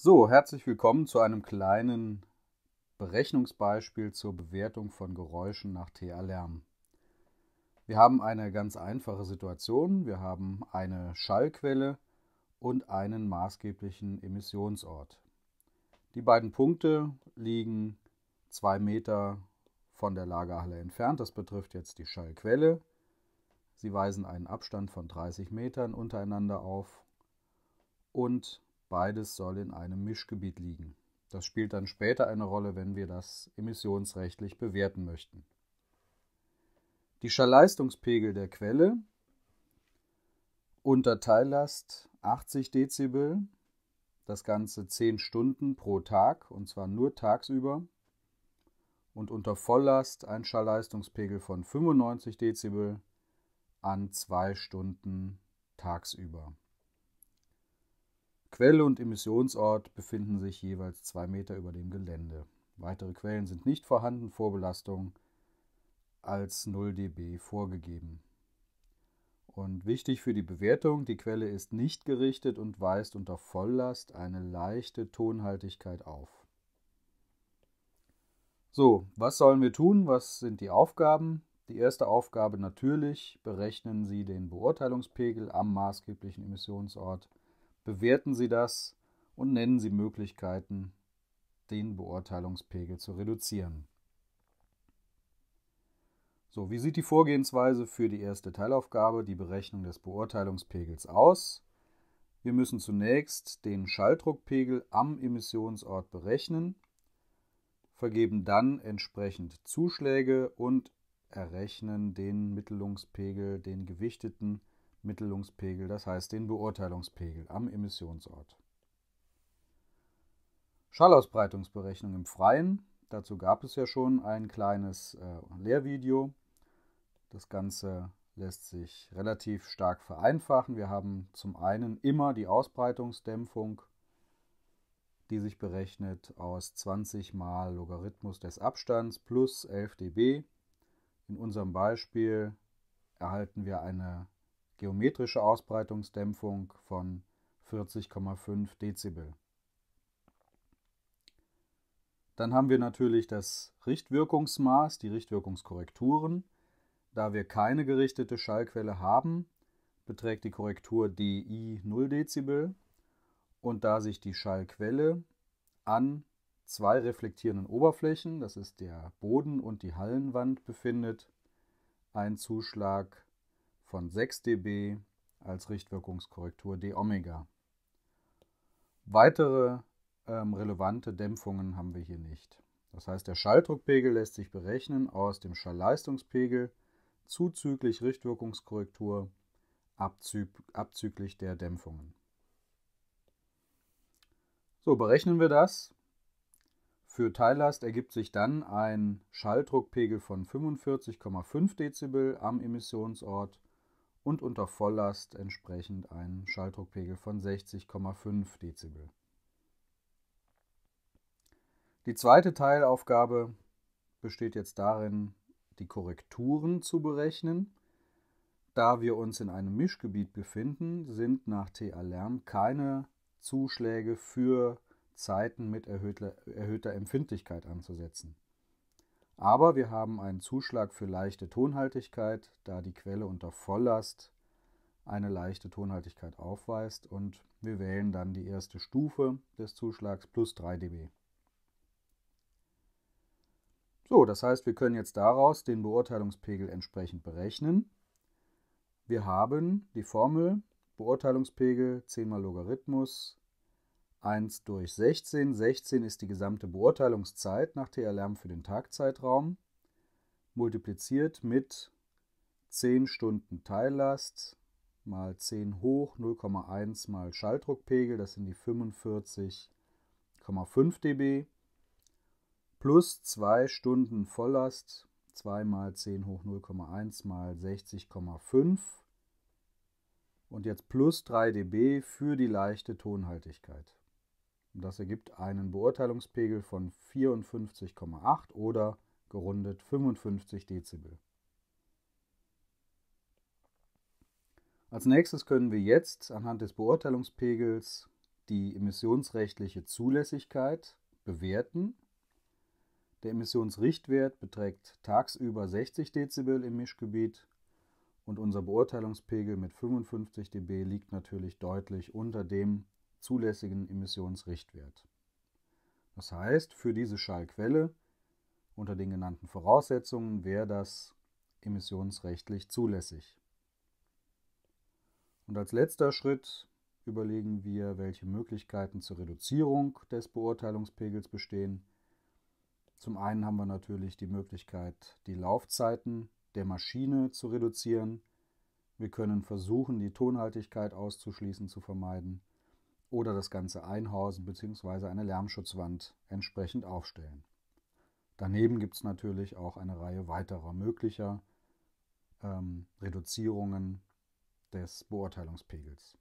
So, herzlich willkommen zu einem kleinen Berechnungsbeispiel zur Bewertung von Geräuschen nach TA-Lärm. Wir haben eine ganz einfache Situation. Wir haben eine Schallquelle und einen maßgeblichen Emissionsort. Die beiden Punkte liegen zwei Meter von der Lagerhalle entfernt. Das betrifft jetzt die Schallquelle. Sie weisen einen Abstand von 30 Metern untereinander auf und Beides soll in einem Mischgebiet liegen. Das spielt dann später eine Rolle, wenn wir das emissionsrechtlich bewerten möchten. Die Schallleistungspegel der Quelle unter Teillast 80 Dezibel, das Ganze 10 Stunden pro Tag und zwar nur tagsüber und unter Volllast ein Schallleistungspegel von 95 Dezibel an 2 Stunden tagsüber. Quelle und Emissionsort befinden sich jeweils zwei Meter über dem Gelände. Weitere Quellen sind nicht vorhanden, Vorbelastung als 0 dB vorgegeben. Und wichtig für die Bewertung, die Quelle ist nicht gerichtet und weist unter Volllast eine leichte Tonhaltigkeit auf. So, was sollen wir tun? Was sind die Aufgaben? Die erste Aufgabe natürlich, berechnen Sie den Beurteilungspegel am maßgeblichen Emissionsort Bewerten Sie das und nennen Sie Möglichkeiten, den Beurteilungspegel zu reduzieren. So, wie sieht die Vorgehensweise für die erste Teilaufgabe, die Berechnung des Beurteilungspegels, aus? Wir müssen zunächst den Schalldruckpegel am Emissionsort berechnen, vergeben dann entsprechend Zuschläge und errechnen den Mittelungspegel, den gewichteten Mittelungspegel, das heißt den Beurteilungspegel am Emissionsort. Schallausbreitungsberechnung im Freien. Dazu gab es ja schon ein kleines äh, Lehrvideo. Das Ganze lässt sich relativ stark vereinfachen. Wir haben zum einen immer die Ausbreitungsdämpfung, die sich berechnet aus 20 mal Logarithmus des Abstands plus 11 dB. In unserem Beispiel erhalten wir eine geometrische Ausbreitungsdämpfung von 40,5 Dezibel. Dann haben wir natürlich das Richtwirkungsmaß, die Richtwirkungskorrekturen. Da wir keine gerichtete Schallquelle haben, beträgt die Korrektur DI 0 Dezibel. Und da sich die Schallquelle an zwei reflektierenden Oberflächen, das ist der Boden und die Hallenwand, befindet, ein Zuschlag von 6 dB als Richtwirkungskorrektur d Omega. Weitere ähm, relevante Dämpfungen haben wir hier nicht. Das heißt, der Schalldruckpegel lässt sich berechnen aus dem Schallleistungspegel zuzüglich Richtwirkungskorrektur abzü abzüglich der Dämpfungen. So berechnen wir das. Für Teillast ergibt sich dann ein Schalldruckpegel von 45,5 Dezibel am Emissionsort und unter Volllast entsprechend einen Schalldruckpegel von 60,5 Dezibel. Die zweite Teilaufgabe besteht jetzt darin, die Korrekturen zu berechnen. Da wir uns in einem Mischgebiet befinden, sind nach TA-Lärm keine Zuschläge für Zeiten mit erhöhter, erhöhter Empfindlichkeit anzusetzen. Aber wir haben einen Zuschlag für leichte Tonhaltigkeit, da die Quelle unter Volllast eine leichte Tonhaltigkeit aufweist und wir wählen dann die erste Stufe des Zuschlags plus 3 dB. So, das heißt, wir können jetzt daraus den Beurteilungspegel entsprechend berechnen. Wir haben die Formel Beurteilungspegel 10 mal Logarithmus 1 durch 16. 16 ist die gesamte Beurteilungszeit nach TR-Lärm für den Tagzeitraum, multipliziert mit 10 Stunden Teillast mal 10 hoch 0,1 mal Schalldruckpegel, das sind die 45,5 dB, plus 2 Stunden Volllast 2 mal 10 hoch 0,1 mal 60,5 und jetzt plus 3 dB für die leichte Tonhaltigkeit. Das ergibt einen Beurteilungspegel von 54,8 oder gerundet 55 Dezibel. Als nächstes können wir jetzt anhand des Beurteilungspegels die emissionsrechtliche Zulässigkeit bewerten. Der Emissionsrichtwert beträgt tagsüber 60 Dezibel im Mischgebiet und unser Beurteilungspegel mit 55 dB liegt natürlich deutlich unter dem zulässigen Emissionsrichtwert. Das heißt, für diese Schallquelle unter den genannten Voraussetzungen wäre das emissionsrechtlich zulässig. Und als letzter Schritt überlegen wir, welche Möglichkeiten zur Reduzierung des Beurteilungspegels bestehen. Zum einen haben wir natürlich die Möglichkeit, die Laufzeiten der Maschine zu reduzieren. Wir können versuchen, die Tonhaltigkeit auszuschließen, zu vermeiden oder das Ganze einhausen bzw. eine Lärmschutzwand entsprechend aufstellen. Daneben gibt es natürlich auch eine Reihe weiterer möglicher ähm, Reduzierungen des Beurteilungspegels.